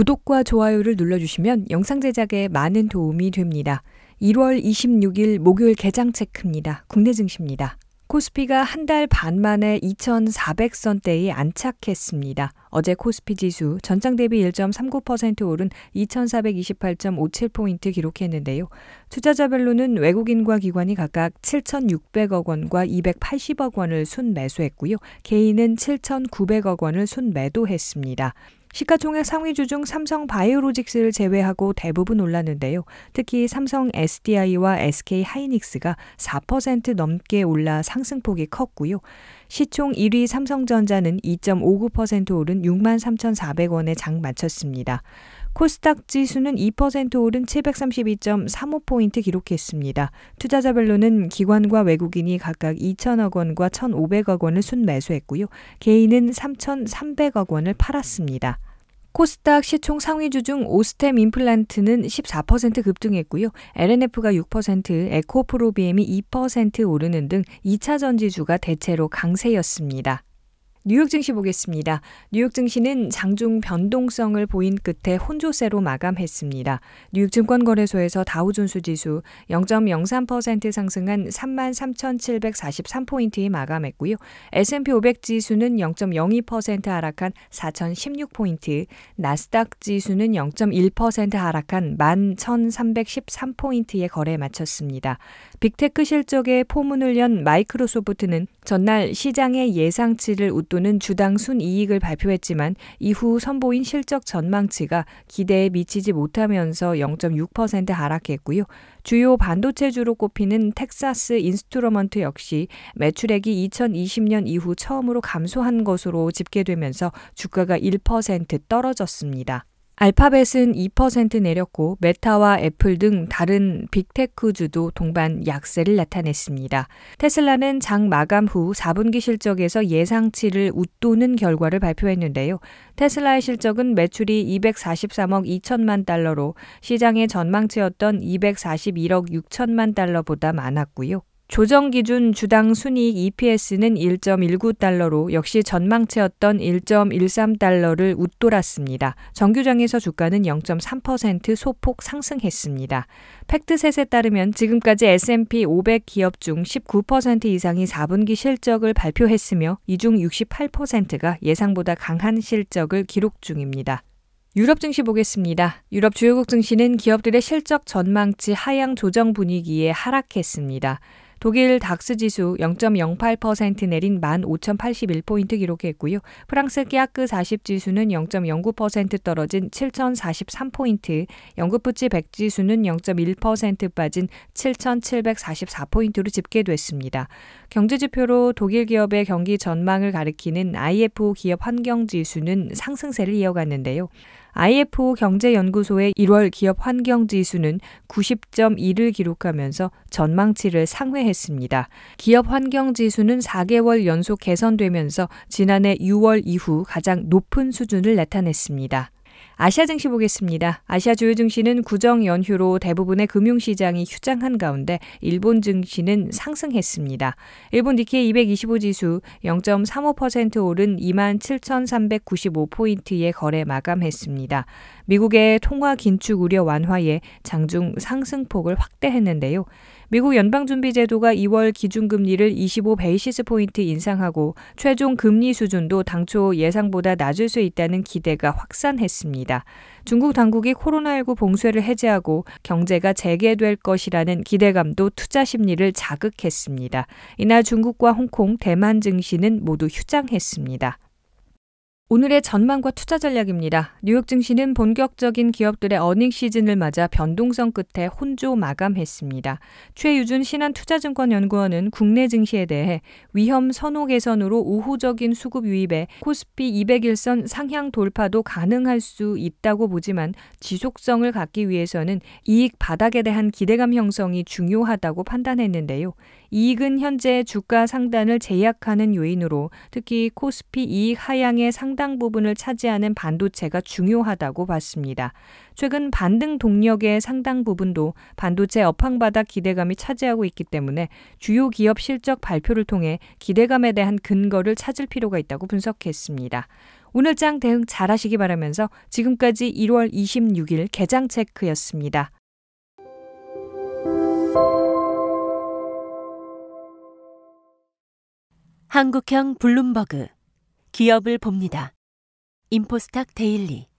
구독과 좋아요를 눌러주시면 영상 제작에 많은 도움이 됩니다. 1월 26일 목요일 개장 체크입니다. 국내 증시입니다. 코스피가 한 달 반 만에 2,400선대에 안착했습니다. 어제 코스피 지수 전장 대비 1.39% 오른 2,428.57포인트 기록했는데요. 투자자별로는 외국인과 기관이 각각 7,600억 원과 280억 원을 순매수했고요. 개인은 7,900억 원을 순매도했습니다. 시가총액 상위주 중 삼성 바이오로직스를 제외하고 대부분 올랐는데요. 특히 삼성 SDI와 SK 하이닉스가 4% 넘게 올라 상승폭이 컸고요. 시총 1위 삼성전자는 2.59% 오른 63,400원에 장 마쳤습니다. 코스닥 지수는 2% 오른 732.35포인트 기록했습니다. 투자자별로는 기관과 외국인이 각각 2천억 원과 1,500억 원을 순매수했고요. 개인은 3,300억 원을 팔았습니다. 코스닥 시총 상위주 중 오스템 임플란트는 14% 급등했고요. LNF가 6%, 에코프로비엠이 2% 오르는 등 2차 전지주가 대체로 강세였습니다. 뉴욕 증시 보겠습니다. 뉴욕 증시는 장중 변동성을 보인 끝에 혼조세로 마감했습니다. 뉴욕 증권거래소에서 다우존수 지수 0.03% 상승한 33,743포인트에 마감했고요. S&P 500 지수는 0.02% 하락한 4,016포인트, 나스닥 지수는 0.1% 하락한 11,313포인트에 거래에 마쳤습니다. 빅테크 실적에 포문을 연 마이크로소프트는 전날 시장의 예상치를 웃 또는 주당 순이익을 발표했지만 이후 선보인 실적 전망치가 기대에 미치지 못하면서 0.6% 하락했고요. 주요 반도체주로 꼽히는 텍사스 인스트루먼트 역시 매출액이 2020년 이후 처음으로 감소한 것으로 집계되면서 주가가 1% 떨어졌습니다. 알파벳은 2% 내렸고 메타와 애플 등 다른 빅테크주도 동반 약세를 나타냈습니다. 테슬라는 장 마감 후 4분기 실적에서 예상치를 웃도는 결과를 발표했는데요. 테슬라의 실적은 매출이 243억 2천만 달러로 시장의 전망치였던 241억 6천만 달러보다 많았고요. 조정 기준 주당 순이익 EPS는 1.19달러로 역시 전망치였던 1.13달러를 웃돌았습니다. 정규장에서 주가는 0.3% 소폭 상승했습니다. 팩트셋에 따르면 지금까지 S&P 500 기업 중 19% 이상이 4분기 실적을 발표했으며 이 중 68%가 예상보다 강한 실적을 기록 중입니다. 유럽 증시 보겠습니다. 유럽 주요국 증시는 기업들의 실적 전망치 하향 조정 분위기에 하락했습니다. 독일 닥스 지수 0.08% 내린 15,081포인트 기록했고요. 프랑스 끼아크 40 지수는 0.09% 떨어진 7,043포인트, 영국 푸치 100 지수는 0.1% 빠진 7,744포인트로 집계됐습니다. 경제지표로 독일 기업의 경기 전망을 가리키는 IFO 기업 환경지수는 상승세를 이어갔는데요. IFO 경제연구소의 1월 기업 환경지수는 90.2를 기록하면서 전망치를 상회했습니다. 기업 환경지수는 4개월 연속 개선되면서 지난해 6월 이후 가장 높은 수준을 나타냈습니다. 아시아 증시 보겠습니다. 아시아 주요 증시는 구정 연휴로 대부분의 금융시장이 휴장한 가운데 일본 증시는 상승했습니다. 일본 니케이 225 지수 0.35% 오른 27,395포인트의 거래 마감했습니다. 미국의 통화 긴축 우려 완화에 장중 상승폭을 확대했는데요. 미국 연방준비제도가 2월 기준금리를 25베이시스 포인트 인상하고 최종 금리 수준도 당초 예상보다 낮을 수 있다는 기대가 확산했습니다. 있습니다. 중국 당국이 코로나19 봉쇄를 해제하고 경제가 재개될 것이라는 기대감도 투자 심리를 자극했습니다. 이날 중국과 홍콩, 대만 증시는 모두 휴장했습니다. 오늘의 전망과 투자 전략입니다. 뉴욕 증시는 본격적인 기업들의 어닝 시즌을 맞아 변동성 끝에 혼조 마감했습니다. 최유준 신한투자증권연구원은 국내 증시에 대해 위험 선호 개선으로 우호적인 수급 유입에 코스피 200일선 상향 돌파도 가능할 수 있다고 보지만 지속성을 갖기 위해서는 이익 바닥에 대한 기대감 형성이 중요하다고 판단했는데요. 이익은 현재 주가 상단을 제약하는 요인으로 특히 코스피 이익 하향의 상당 부분을 차지하는 반도체가 중요하다고 봤습니다. 최근 반등 동력의 상당 부분도 반도체 업황바닥 기대감이 차지하고 있기 때문에 주요 기업 실적 발표를 통해 기대감에 대한 근거를 찾을 필요가 있다고 분석했습니다. 오늘장 대응 잘하시기 바라면서 지금까지 1월 26일 개장 체크였습니다. 한국형 블룸버그 기업을 봅니다. 인포스탁 데일리